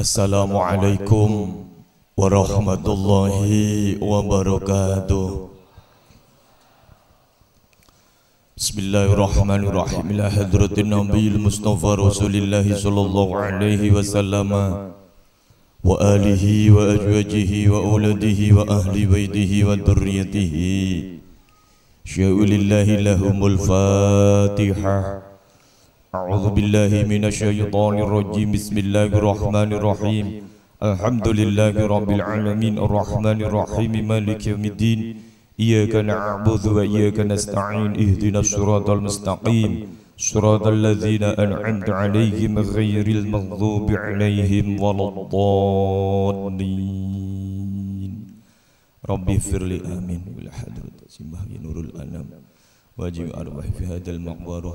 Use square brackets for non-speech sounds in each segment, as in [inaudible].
السلام عليكم ورحمة الله وبركاته بسم الله الرحمن الرحيم إلى حضرة النبي المصطفى رسول الله صلى الله عليه وسلم وآله وأزواجه وأولاده وأهل بيته وذريته شاء لله لهم الفاتحة أعوذ بالله من الشيطان الرجيم بسم الله الرحمن الرحيم الحمد لله رب العالمين الرحمن الرحيم مالك يوم الدين إياك نعبد وإياك نستعين اهدنا الصراط المستقيم صراط الذين أنعمت عليهم غير المغضوب عليهم ولا الضالين ربي اغفر لي آمين ولا حضرة سماه نور الأنام واجب أرواح في هذا المقبرة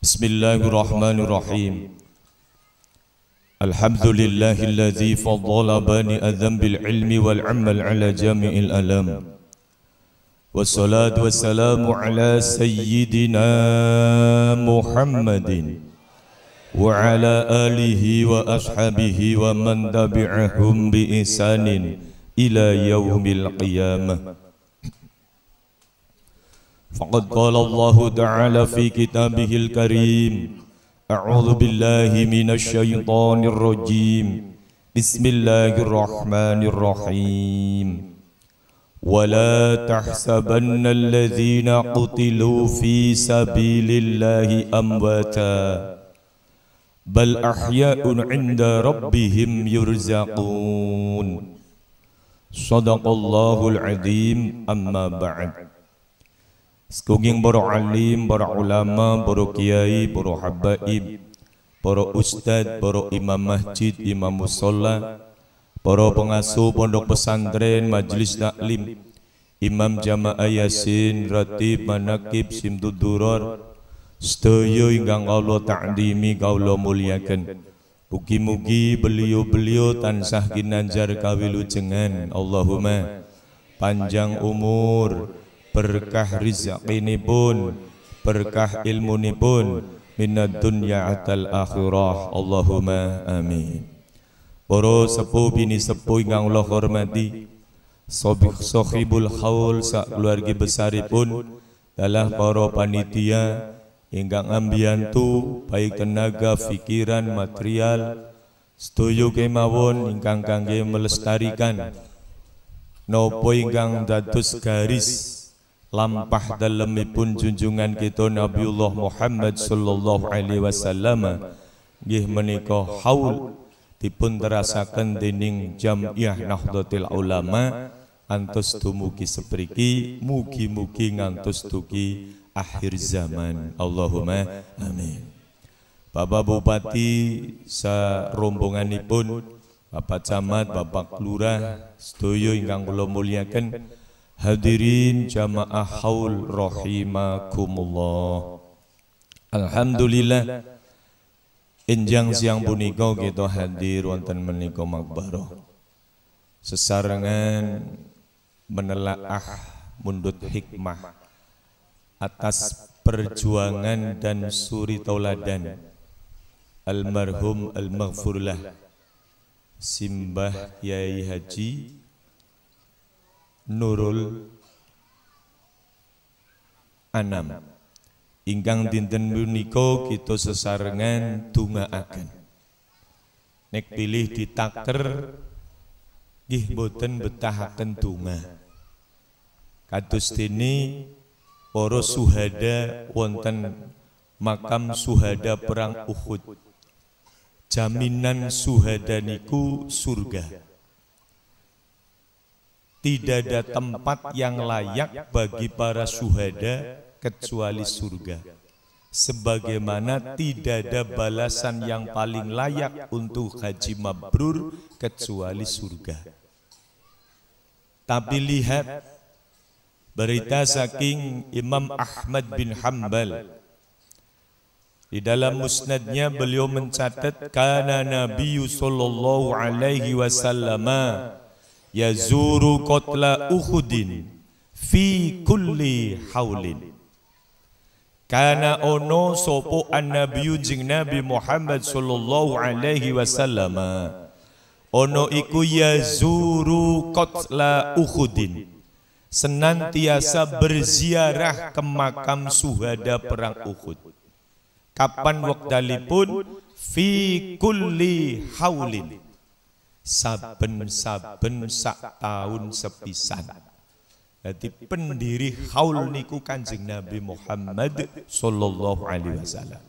بسم الله الرحمن الرحيم الحمد لله الذي فضل بني أذن بالعلم والعمل على جميع الألام والصلاة والسلام على سيدنا محمد وعلى آله وأصحابه ومن تبعهم بإنسان إلى يوم القيامة فقد قال الله تعالى في كتابه الكريم أعوذ بالله من الشيطان الرجيم بسم الله الرحمن الرحيم ولا تحسبن الذين قتلوا في سبيل الله أمواتا بل أحياء عند ربهم يرزقون صدق الله العظيم أما بعد Sekuging para alim, para ulama, para kiai, para habaib, para ustad, para imam masjid, imam musola, para pengasuh pondok pesantren, majlis taklim, imam jamaah yasin, ratib, manakib, simtud duror, sedaya Allah ta'dimi Allah muliakan. Mugi-mugi beliau-beliau tansah kawilu jengan. Allahumma panjang umur, berkah pun berkah ilmu pun minat dunia atal akhirah Allahumma amin Para sepuh bini sepuh yang Allah hormati Sobih sohibul khawul sak keluarga besaripun adalah para panitia ingkang ambiantu baik tenaga, pikiran, material setuju kemawon ingkang kangge melestarikan nopo ingkang dados garis lampah dalemipun junjungan kita Nabiullah Muhammad sallallahu alaihi wasallam nggih menika haul dipun terasaken dening Jamiah Nahdlatul Ulama antos dumugi sepriki mugi-mugi ngantos dugi akhir zaman Allahumma amin Bapak Bupati sarombonganipun Bapak Camat, Bapak Lurah, sedaya ingkang kula muliaken, Hadirin jamaah haul rahimakumullah. Alhamdulillah enjang siang puniko kita hadir wonten meniko makbaro Sesarangan menelaah mundut hikmah atas perjuangan dan suri tauladan almarhum al-maghfurlah Simbah Yai Haji Nurul Anam ingkang dinten puniko kita sesarengan akan. nek pilih ditaker gih boten akan tunga kados dini Poro suhada wonten makam suhada perang Uhud jaminan suhada niku surga tidak ada tempat yang layak bagi para suhada kecuali surga. Sebagaimana tidak ada balasan yang paling layak untuk haji mabrur kecuali surga. Tapi lihat berita saking Imam Ahmad bin Hambal di dalam musnadnya beliau mencatat karena Nabi sallallahu alaihi wasallam yazuru kotla uhudin fi kulli haulin kana ono sopo annabiyun jing nabi Muhammad sallallahu alaihi wasallam ono iku yazuru kotla uhudin senantiasa berziarah ke makam suhada perang Uhud kapan wakdalipun fi kulli haulin saben-saben sak tahun sepisan. Jadi pendiri haul niku kanjeng Nabi Muhammad sallallahu alaihi wasallam.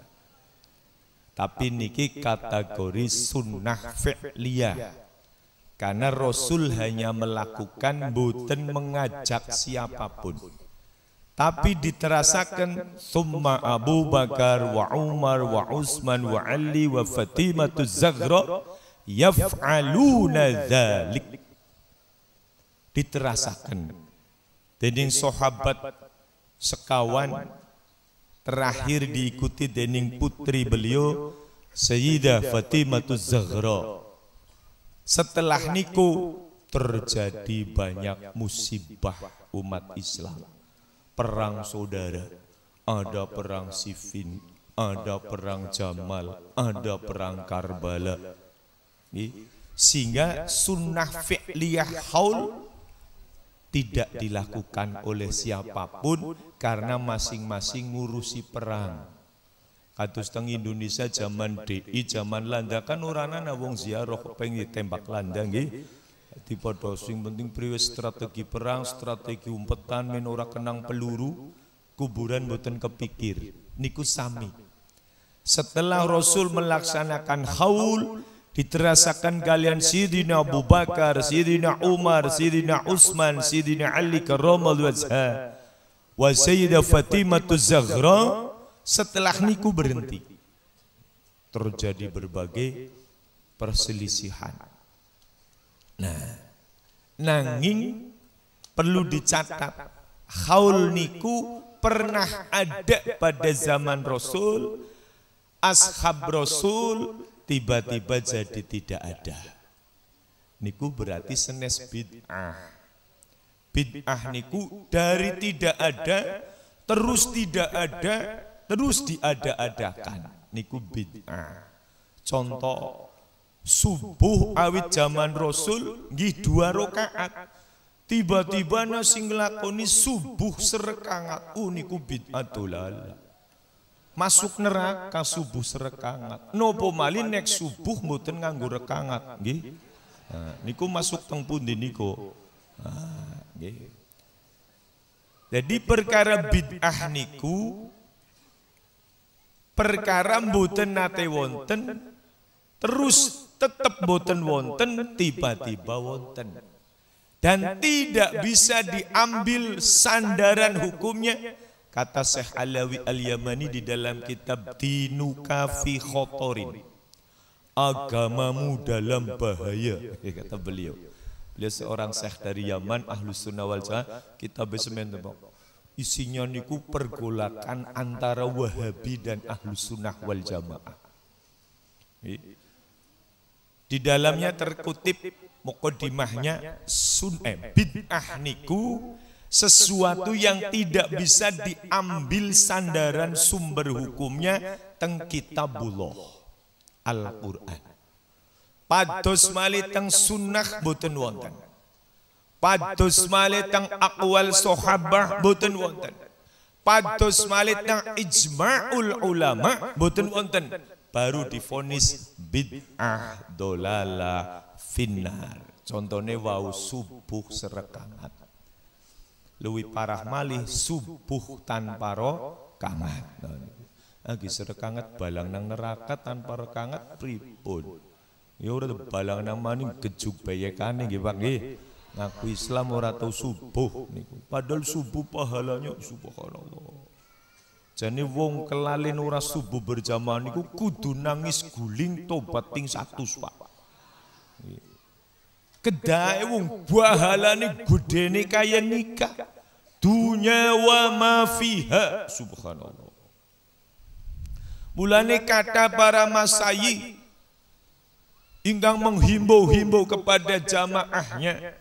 Tapi niki kategori sunnah fi'liyah. Karena Rasul hanya melakukan buten mengajak siapapun. Tapi diterasakan Thumma Abu Bakar wa Umar wa Utsman wa Ali wa Fatimah Zahra yaf'aluna dzalik diterasakan dening sahabat sekawan terakhir diikuti dening putri beliau Sayyidah Fatimah Zahra setelah niku terjadi banyak musibah umat Islam perang saudara ada perang Siffin ada perang Jamal ada perang Karbala sehingga sunnah fi'liyah haul tidak dilakukan oleh siapapun karena masing-masing ngurusi perang. Kados teng Indonesia zaman DI, zaman Landa kan orangana nah wong ziarah pengen ditembak Landa nggih. Di sing penting priwe strategi perang, strategi umpetan men ora kenang peluru, kuburan mboten kepikir. Niku sami. Setelah Rasul melaksanakan haul, Diterasakan kalian Sidina Abu Bakar, Sidina Umar, Sidina Utsman, Sidina Ali karamal wajha. Wa Sayyidah Fatimah Zahra setelah niku berhenti. Terjadi berbagai perselisihan. Nah, nanging perlu dicatat haul niku pernah ada pada zaman Rasul, ashab Rasul, tiba-tiba jadi tidak ada. Niku berarti senes bid'ah. Bid'ah niku dari tidak ada, terus tidak ada, terus diada-adakan. Niku bid'ah. Contoh, subuh awit zaman Rasul, nggih dua rakaat. Tiba-tiba nasi ngelakoni subuh serekangat. Oh niku bid'ah dolala masuk neraka subuh serekangat. Nopo mali nek subuh mboten nganggo rekangat nggih. Nah, niku masuk teng pundi niku? Nah, Jadi perkara bid'ah niku perkara mboten nate wonten terus tetap boten wonten tiba-tiba wonten dan tidak bisa diambil sandaran hukumnya Kata Syekh Alawi Al-Yamani di dalam kitab Dinuka fi khotorin. Agamamu dalam bahaya, [laughs] kata beliau. Beliau seorang syekh dari Yaman, ahlus sunnah wal jamaah, kitab semen Isinya niku pergolakan antara wahabi dan ahlus sunnah wal jamaah. Di dalamnya terkutip mukodimahnya sun eh, bid'ah niku sesuatu yang tidak bisa diambil sandaran sumber hukumnya teng kitabullah Al-Qur'an. Padus mali teng sunnah boten wonten. Padus mali teng akwal sahabah boten wonten. Padus mali teng ijma'ul ulama boten wonten. Baru difonis bid'ah dolala finnar. Contohnya wau subuh serekangat. Lewi parah malih subuh tanpa rokaat nah, gitu. lagi serekangat balang nang neraka tanpa rekangat pripun ya udah balang nang mani gejuk bayekane gitu Pak ngaku Islam ora tau subuh niku padahal subuh pahalanya subuh subhanallah Jadi wong kelalin ora subuh berjamaah niku kudu nangis guling tobat ting satu Pak kedai wong bahalane gedene kaya nikah dunya wa ma fiha subhanallah mulane kata para masayi ingkang menghimbau-himbau kepada jamaahnya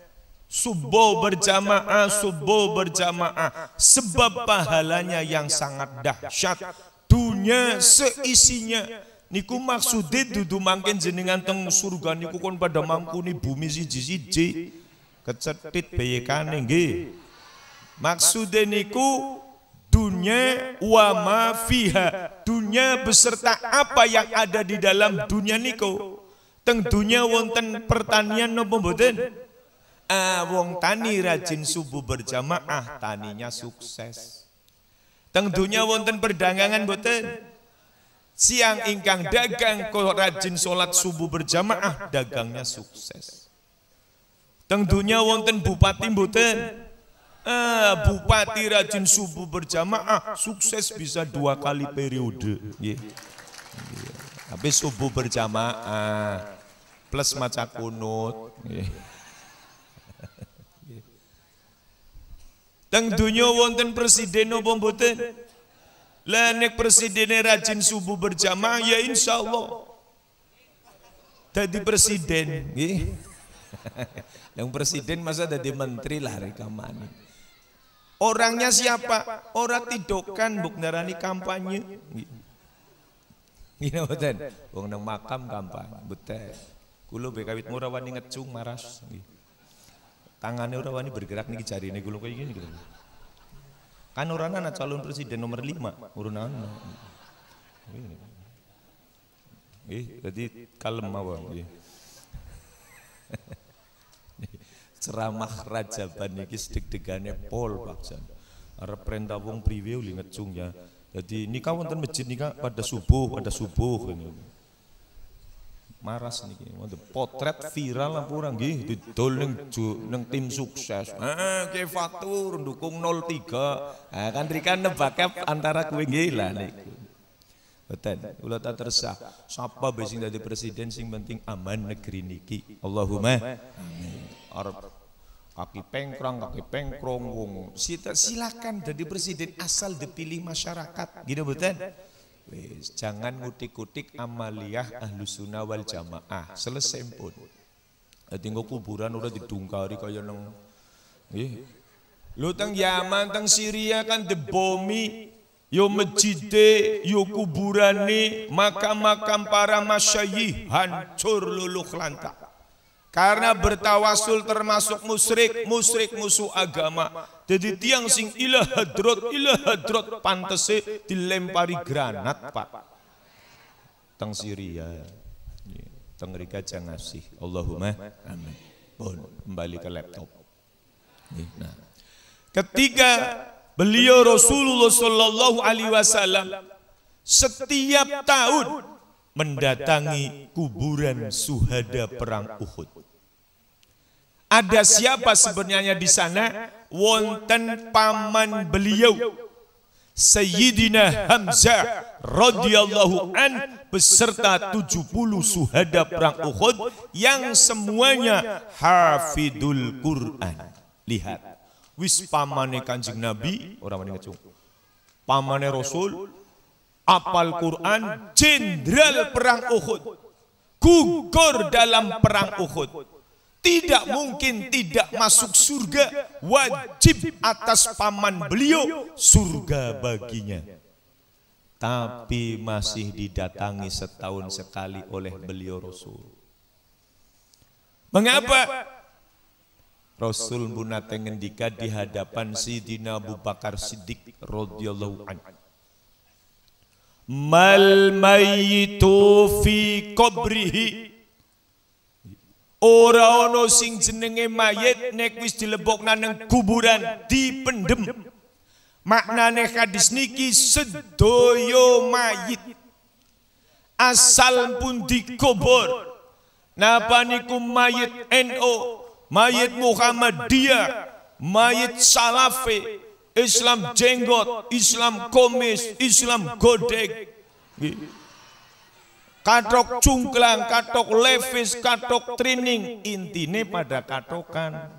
subuh berjamaah subuh berjamaah sebab pahalanya yang sangat dahsyat dunia seisinya niku maksudnya dudu mangkin jenengan teng surga niku kon pada mangkuni bumi siji-siji kecetit bayekane nggih Maksudnya niku dunia wa ma fiha. Dunia beserta apa yang ada di dalam dunia niku. Teng dunia wonten pertanian nopo mboten? Ah, wong tani rajin subuh berjamaah, taninya sukses. Teng dunia wonten perdagangan mboten? Siang ingkang dagang kok rajin sholat subuh berjamaah, dagangnya sukses. Teng dunia wonten bupati mboten? Eh, Bupati rajin subuh berjamaah sukses bisa dua kali periode. Tapi Habis subuh berjamaah plus maca kunut. Teng dunia wonten presiden apa mboten? Lah nek rajin subuh berjamaah ya insya Allah Tadi presiden. [laughs] Yang presiden masa tadi menteri lah rekamane. Orangnya siapa? Orang tidokan buk kampanye. Gini iya, beten, wong nang makam kampanye, beten. Kulo bekawit Murawan wani ngecung maras. Tangannya Murawan wani bergerak nih cari nih kulo kayak gini. Gitu. Kan orang anak calon presiden nomor lima, urunan. Eh, jadi kalem mawon ceramah Raja Bani iki deg-degane pol Pak Jan. Arep perintah wong priwe li ngecung ya. Jadi nikah wonten masjid nikah pada subuh, pada subuh ini. Maras niki wonten potret viral apa orang nggih didol ning ning tim sukses. Ah, ke fatur dukung 03. Ah kan rikan nebake antara kowe nggih lah niku. Betul. Kula tak tersah. Sapa besing dari presiden sing penting aman negeri niki. Allahumma amin arep kaki pengkrong, kaki pengkrong, wong silakan jadi presiden asal dipilih masyarakat, gitu betul? Wis, jangan ngutik-ngutik amaliyah ahlu sunnah wal jamaah, selesai pun. Tinggal kuburan udah didungkari kaya neng, eh. Lu teng Yaman, teng Syria kan debomi, yo mejide, yo kuburani, makam-makam para masyayih hancur luluh lantak. Karena bertawasul termasuk musrik, musrik musuh agama. Jadi tiang sing ilah hadrot, ilah hadrot pantese dilempari granat pak. Teng Syria, iya, teng Rika sih. Allahumma amin. Bon, kembali ke laptop. Iya, nah. Ketiga beliau Rasulullah Shallallahu Alaihi Wasallam setiap tahun mendatangi kuburan suhada perang Uhud. Ada siapa sebenarnya di sana? Wonten paman beliau Sayyidina Hamzah radhiyallahu an beserta 70 suhada perang Uhud yang semuanya hafidul Quran. Lihat, wis pamane Kanjeng Nabi, orang mending pamane Rasul, apal Quran, jenderal perang Uhud, gugur dalam perang Uhud. Tidak mungkin tidak masuk surga, wajib atas paman beliau surga baginya. Tapi masih didatangi setahun sekali oleh beliau Rasul. Mengapa? Rasul munate ngendika di hadapan Sidina Abu Bakar Siddiq radhiyallahu anhu mal mayitu fi qabrihi ora ana sing jenenge mayit nek wis dilebokna nang kuburan dipendem maknane hadis niki sedoyo mayit asal pun dikubur napa niku mayit NO mayit Muhammadiyah mayit Salafi Islam jenggot, Islam komis, Islam godek. Katok cungklang, katok levis, katok training intine pada katokan.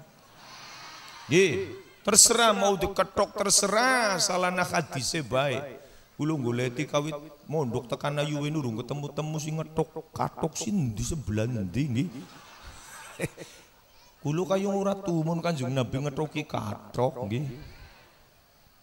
Ye, terserah mau diketok terserah salah nak hadise baik. Kulo goleti kawit mondok tekan ayuwe nurung ketemu-temu sing ngetok katok di sebelah ndi nggih. Kulo kayung ora tumun Kanjeng Nabi ngetoki katok nggih.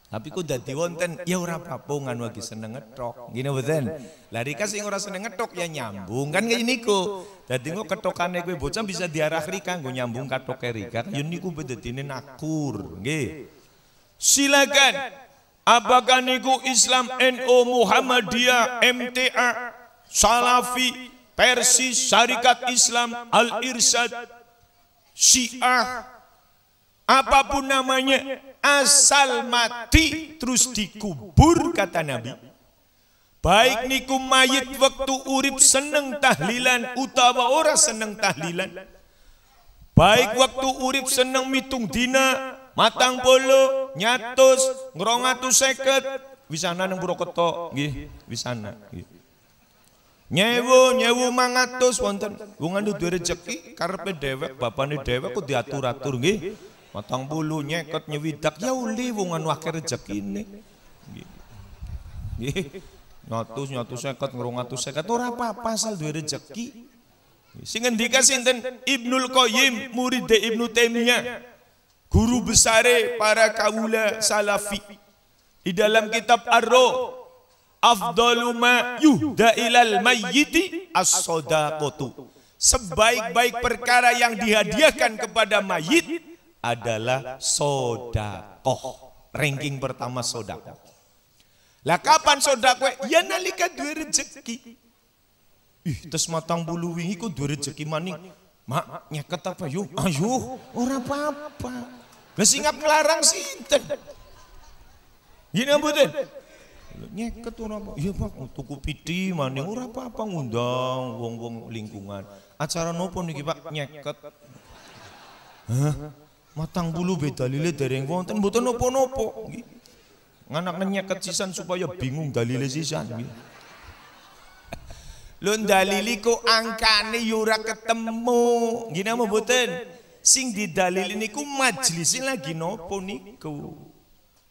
Tapi ku dadi wonten ya ora apa-apa nganu lagi seneng ngetok. Ngene mboten. Lah rika sing ora seneng ngetok ya nyambung kan ngene niku. Dadi ngko ketokane kowe bocah bisa diarah rika nggo nyambung katoke rika. Ya niku bedetine nakur. Nggih. Silakan. Apakah niku Islam NU Muhammadiyah MTA Salafi Persis Syarikat Islam Al Irsad Syiah apapun namanya asal mati terus dikubur kata Nabi baik niku mayit waktu urip seneng tahlilan utawa ora seneng tahlilan baik waktu urip seneng mitung dina matang polo nyatus ngrongatus seket wisana neng Purwokerto gih wisana Nyewo nyewo mangatus wonten wong anu rezeki rejeki dewek dhewek bapane dewek kok diatur-atur gih Matang bulunya ikut nyewidak ya uli wongan wakil rejeki ini. Nggih. Nyatus nyatus seket ngurung atus seket ora apa-apa asal rejeki, rezeki. Sing ngendika Ibnul Qayyim murid Ibnu temnya guru besare para kaula salafi di dalam kitab ar Afdaluma afdalu yuhda ilal mayyiti as sodakotu sebaik-baik perkara yang dihadiahkan kepada mayit adalah sodakoh. Ranking pertama sodakoh. Lah kapan sodakoh? Ya nalika dua rezeki. Ih, terus matang bulu wingi kok dua rezeki maning. Mak, nyeket apa yuk? Ayo, orang apa-apa. Lah singap ngelarang sinten. Gini apa ambutin. Nyeket orang apa? Ya pak, tuku piti maning. Orang apa-apa ngundang wong-wong lingkungan. Acara nopo niki pak? Nyeket. Hah? Matang bulu beda lile dereng wonten mboten napa-napa nggih. Nganak nenyek sisan supaya bingung dalile sisan nggih. Lho dalili ku angkane yura ya ketemu. Nggih napa mboten? Sing didalili niku majlis lagi nopo niku?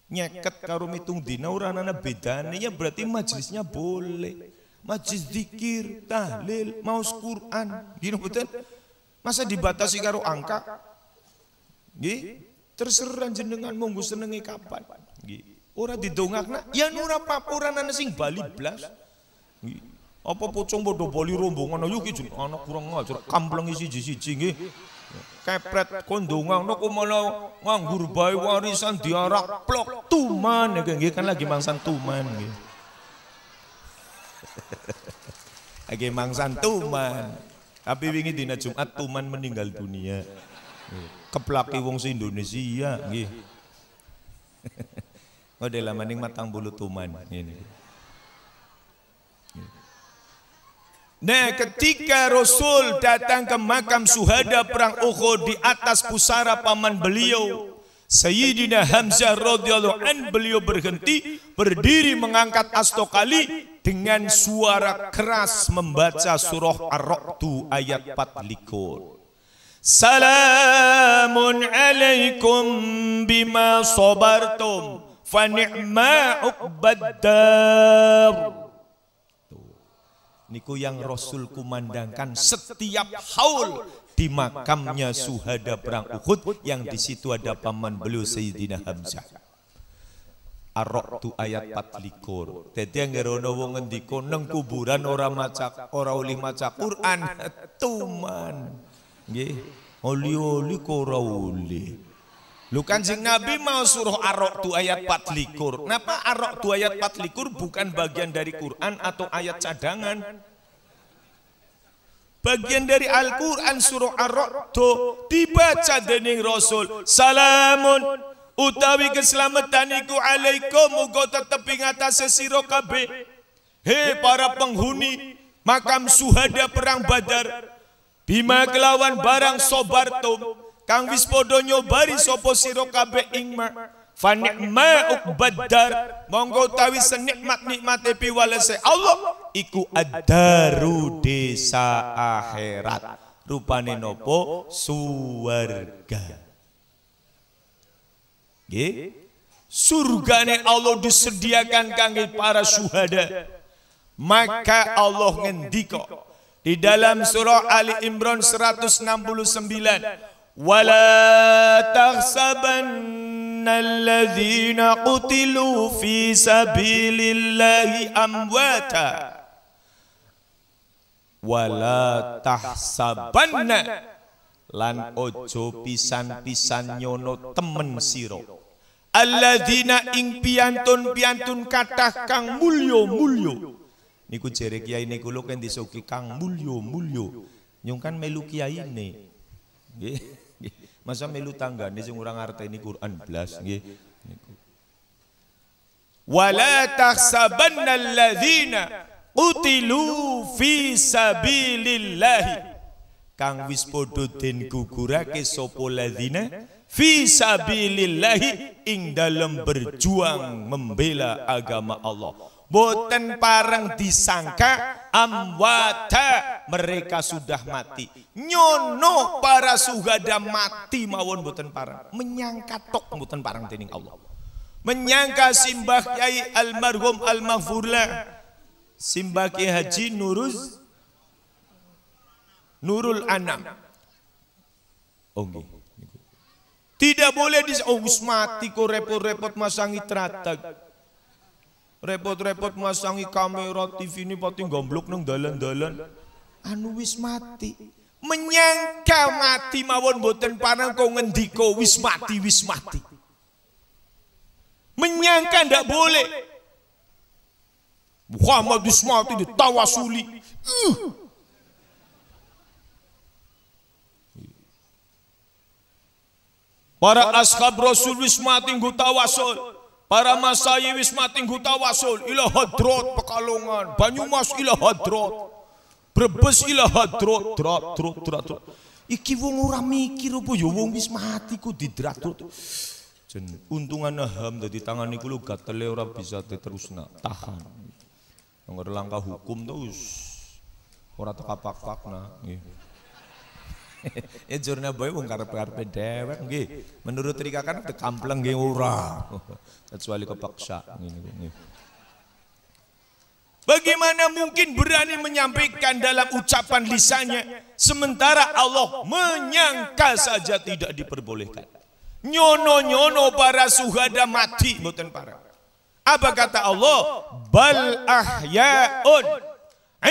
Nyeket karo mitung dina ora ana bedane ya berarti majlisnya boleh. Majlis zikir, tahlil, maus Quran. Nggih napa mboten? Masa dibatasi karo angka? Gih, Terserah jenengan monggo senenge kapan. Nggih. Ora didongakna, ya ora papuranane sing bali blas. Gih, Apa pocong bodoh bali rombongan ayo iki ana kurang ngajar kampleng siji-siji nggih. Kepret kondongan kok malah nganggur bayi warisan diarak plok tuman nggih kan lagi mangsan tuman gih, [laughs] Lagi mangsan tuman. Tapi wingi dina Jumat tuman meninggal dunia keplaki wong si Indonesia nggih. Ngode [laughs] lamaning matang bulu tuman ini. Nah ketika Rasul datang ke makam suhada perang Uhud di atas pusara paman beliau Sayyidina Hamzah radhiyallahu an beliau berhenti berdiri mengangkat astokali dengan suara keras membaca surah Ar-Ra'd ayat 4 likur. Salamun alaikum bima sabartum fa ni'ma uqbaddar. Niku yang Rasul kumandangkan setiap haul di makamnya suhada perang Uhud yang di situ ada paman beliau Sayyidina Hamzah. Arok tu ayat 4 Tadi yang gerono wong ngendiko neng kuburan orang maca orang oleh maca Quran tuman. Nggih. Oli-oli kok oli. Lu kanjeng Nabi mau suruh arok tu ayat 4 Kenapa arok tu ayat 4 bukan bagian dari Quran atau ayat cadangan? Bagian dari Al-Quran suruh arok tu dibaca dening Rasul. Salamun utawi keselamatan iku alaikum muga tetep ing atase sira kabeh. para penghuni makam suhada perang Badar. Bima kelawan barang sobartum kang wis padha nyobari sapa sira kabeh ing ma fa ni'ma ukbaddar monggo tawi senikmat nikmate piwalese Allah iku adaru desa akhirat rupane nopo suwarga nggih surgane Allah disediakan kangge para syuhada maka Allah ngendika di dalam surah Ali Imran 169, ولا tahsabanna الذين qutilu في سبيل الله أمواتا ولا lan ojo pisan-pisan nyono temen siro. Alladzina piantun-piantun kang mulya-mulya niku jere kiai niku lho kan disuki Kang mulio mulio, nyung kan melu kiai ini masa melu tanggane sing ora ini Quran blas nggih niku wala tahsabanna alladzina qutilu fi sabilillah kang wis podo den gugurake sapa ladzina fi sabilillah ing dalam berjuang membela agama Allah boten pareng disangka amwata mereka sudah mati nyono para sugada mati mawon boten pareng menyangka tok boten pareng dening Allah menyangka simbah kiai almarhum almaghfurla simbah kiai Haji Nuruz Nurul Anam okay. Oh, Tidak boleh dis oh, mati kok repot-repot masangi teratak repot-repot masangi kamera TV ini pati gomblok nang dalan-dalan anu wis mati menyangka mati mawon boten panang kau ngendiko wis mati wis mati menyangka ndak boleh Muhammad wis mati ditawasuli uh. Para ashab Rasul wis mati nggo tawasul. Para masai wismating hutawasul ila hadrot Pekalongan, Banyumas ila hadrot. Brebes ila hadrot, drot drot drot. Iki wong ora mikir apa ya wong wis mati ku didratut. Jen untungane ham dadi tangan niku lu ora bisa diterusna, tahan. Nang langkah hukum terus ora tekapak-pakna nggih. [laughs] ya jurna boy wong karep-karepe dewek nggih. Menurut trika kan kekampleng nggih ora. [laughs] Kecuali kepaksa ngene Bagaimana mungkin berani menyampaikan dalam ucapan lisannya sementara Allah menyangka saja tidak diperbolehkan. Nyono-nyono para suhada mati mboten para. Apa kata Allah? Bal ahyaun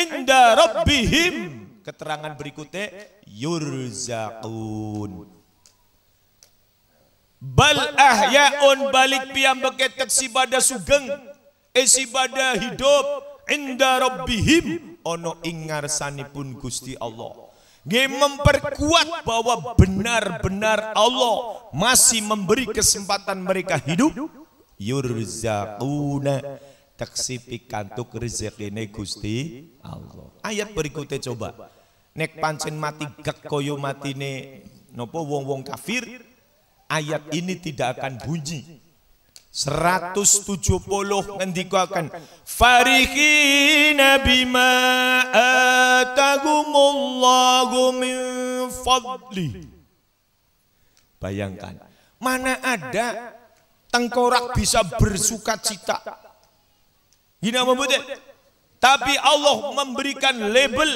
inda rabbihim Keterangan berikutnya yurzaqun. Bal ahyaun balik piang beketek si bada sugeng. Esi eh, bada hidup. Inda rabbihim. Ono ingar sanipun gusti Allah. Nge memperkuat bahwa benar-benar Allah masih memberi kesempatan mereka hidup. Yurzaquna taksi pikantuk rezekine Gusti Allah. Ayat berikutnya coba nek pancen mati gak koyo matine nopo wong-wong kafir ayat ini tidak akan bunyi 170 farihi nabi ma atagumullahu min fadli bayangkan mana ada tengkorak bisa bersuka cita Gini apa tapi Allah memberikan label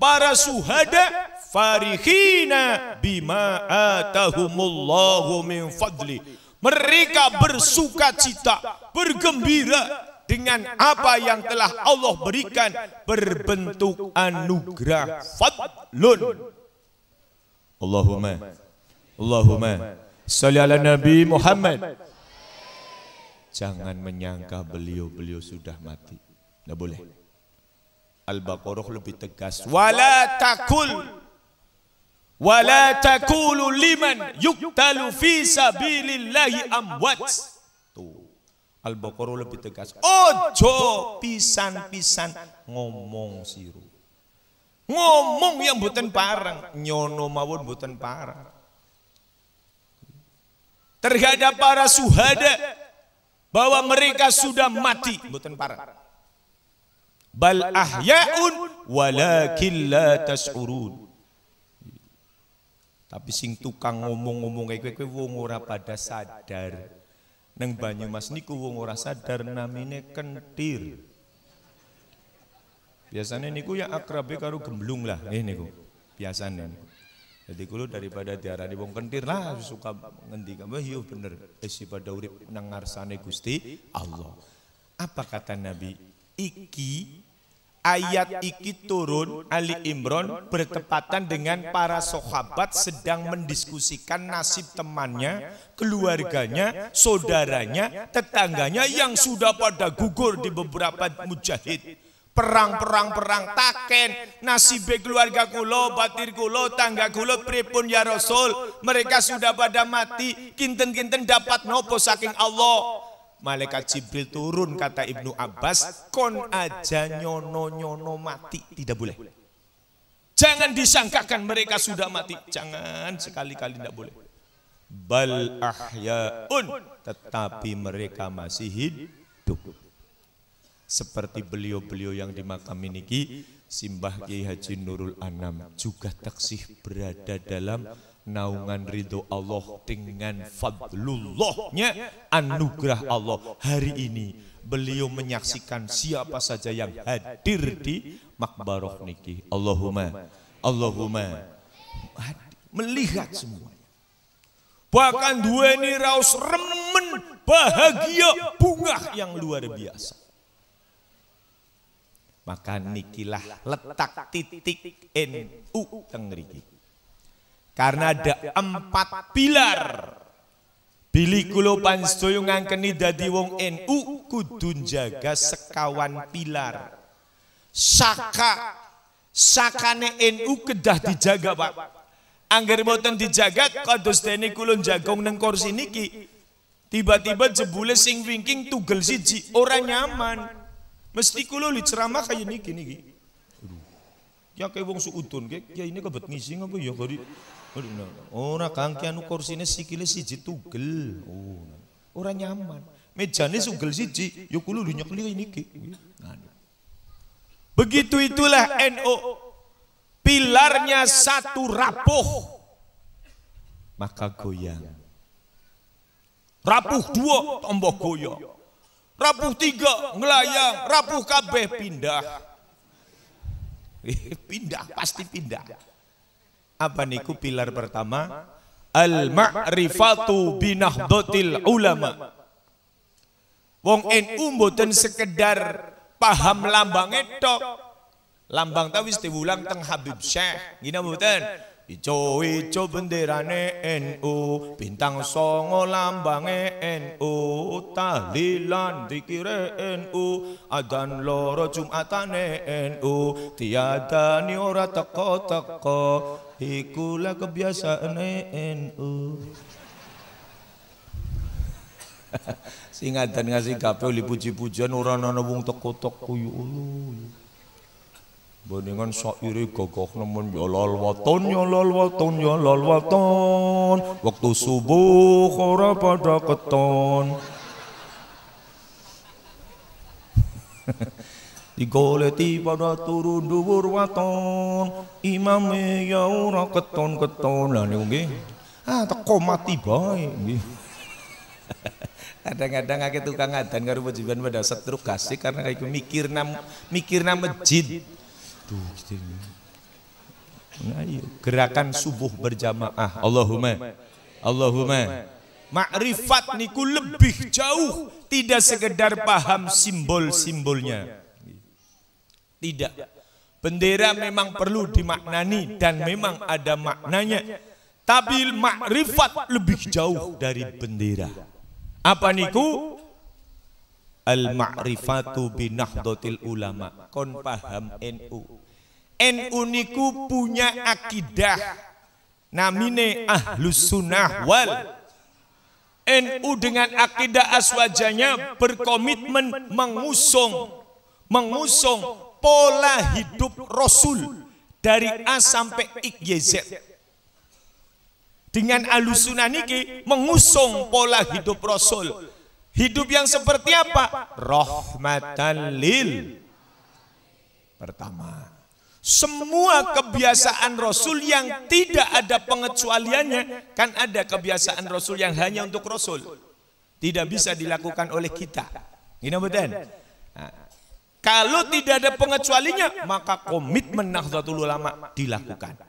para suhada farihina bima atahumullahu min fadli. Mereka bersuka cita, bergembira dengan apa yang telah Allah berikan berbentuk anugerah fadlun. Allahumma, Allahumma, salli ala Nabi Muhammad. Jangan menyangka beliau-beliau sudah mati. Tidak boleh. Al-Baqarah lebih tegas. Wala takul wala takulu liman yuktalu fi sabilillahi amwat. Al-Baqarah lebih tegas. Ojo pisan-pisan ngomong siru. Ngomong yang buatan parang, nyono mawon buatan parang. Terhadap para suhada bahwa mereka sudah mati, buatan parang bal ahya'un walakin la tas'urun tapi sing tukang ngomong-ngomong kayak kowe wong ora pada sadar neng Banyumas niku wong ora sadar namine kentir biasanya niku ya akrabe karo gemblung lah nggih niku biasanya jadi kulo daripada diarani wong kentir lah suka ngendika wah yo iya bener isi eh, pada urip nang ngarsane Gusti Allah apa kata Nabi iki ayat iki turun Ali Imron bertepatan dengan para sahabat sedang mendiskusikan nasib temannya, keluarganya, saudaranya, tetangganya yang sudah pada gugur di beberapa mujahid. Perang-perang-perang taken nasib keluarga kulo, batir kulo, tangga kulo, pripun ya Rasul. Mereka sudah pada mati, kinten-kinten dapat nopo saking Allah. Malaikat Jibril turun kata Ibnu Abbas, kon aja nyono-nyono mati, tidak boleh. Jangan disangkakan mereka sudah mati, jangan sekali-kali tidak boleh. Bal ahyaun, tetapi mereka masih hidup. Seperti beliau-beliau yang di makam ini, Simbah Kiai Haji Nurul Anam juga taksih berada dalam naungan ridho Allah dengan fadlullahnya anugerah Allah hari ini beliau menyaksikan siapa saja yang hadir di makbaroh niki Allahumma Allahumma melihat semua bahkan dua ini raus remen bahagia bunga yang luar biasa maka nikilah letak titik NU tengriki karena ada empat pilar. Bili kulo panstoyo ngangkeni dadi wong NU kudu jaga sekawan pilar. Saka sakane NU kedah dijaga, Pak. Angger boten dijaga kados dene kula jagong neng kursi niki tiba-tiba jebule sing wingking tugel siji ora nyaman. Mesti kula li ceramah kaya niki niki. Ya kayak wong suudun kayak ya ini kebet ngising apa ya kari Ora oh, nah, Kang Ki anu kursine sikile siji tugel. Oh. Nah. Ora nyaman. Mejane sugel siji, ya kulo lu nyekli niki. Begitu itulah NU. Pilarnya satu rapuh. Maka goyang. Rapuh dua tombok goyang. Rapuh tiga ngelayang. Rapuh kabeh pindah. [laughs] Pindah, pasti pindah. Apa niku pilar pertama? Al-ma'rifatu binahdotil ulama. Wong NU mboten sekedar paham lambang etok. Lambang tahu wis teng Habib Syekh. gina mboten. Ijo-ijo benderane NU, bintang songo lambange NU, tahlilan dikire NU, adan loro Jumatane NU, tiada ni ora teko-teko, Ikulah kebiasaan NU. [laughs] Singatan ngasih kafe oleh puji-pujian orang ana wong teko-tok kuyu ulu. Boningan saire gogok nemen ya lol waton ya waton ya waton. Waktu subuh kora pada keton. [laughs] digoleti pada turu dhuwur waton imame ya ora keton-keton lah niku nggih ah teko mati bae nggih [laughs] kadang-kadang akeh tukang adan karo pejuban pada setruk kasih karena kayak gitu. mikir nam mikir nam masjid tuh gitu ya. nah, iya. gerakan subuh berjamaah Allahumma Allahumma makrifat niku lebih jauh tidak sekedar paham simbol-simbolnya tidak. Bendera memang perlu dimaknani dan memang ada maknanya. Tapi makrifat lebih jauh dari bendera. Apa niku? Al-ma'rifatu binahdotil ulama. Kon paham NU. NU niku punya akidah. Namine ahlus sunnah wal NU dengan akidah aswajanya berkomitmen mengusung mengusung pola hidup Rasul dari A sampai I, Dengan alusunan ini mengusung pola hidup Rasul. Hidup yang seperti apa? Rahmatan lil. Pertama, semua kebiasaan Rasul yang tidak ada pengecualiannya kan ada kebiasaan Rasul yang hanya untuk Rasul tidak bisa dilakukan oleh kita. Ini betul. Nah, kalau tidak ada pengecualinya, maka komitmen Nahdlatul Ulama dilakukan.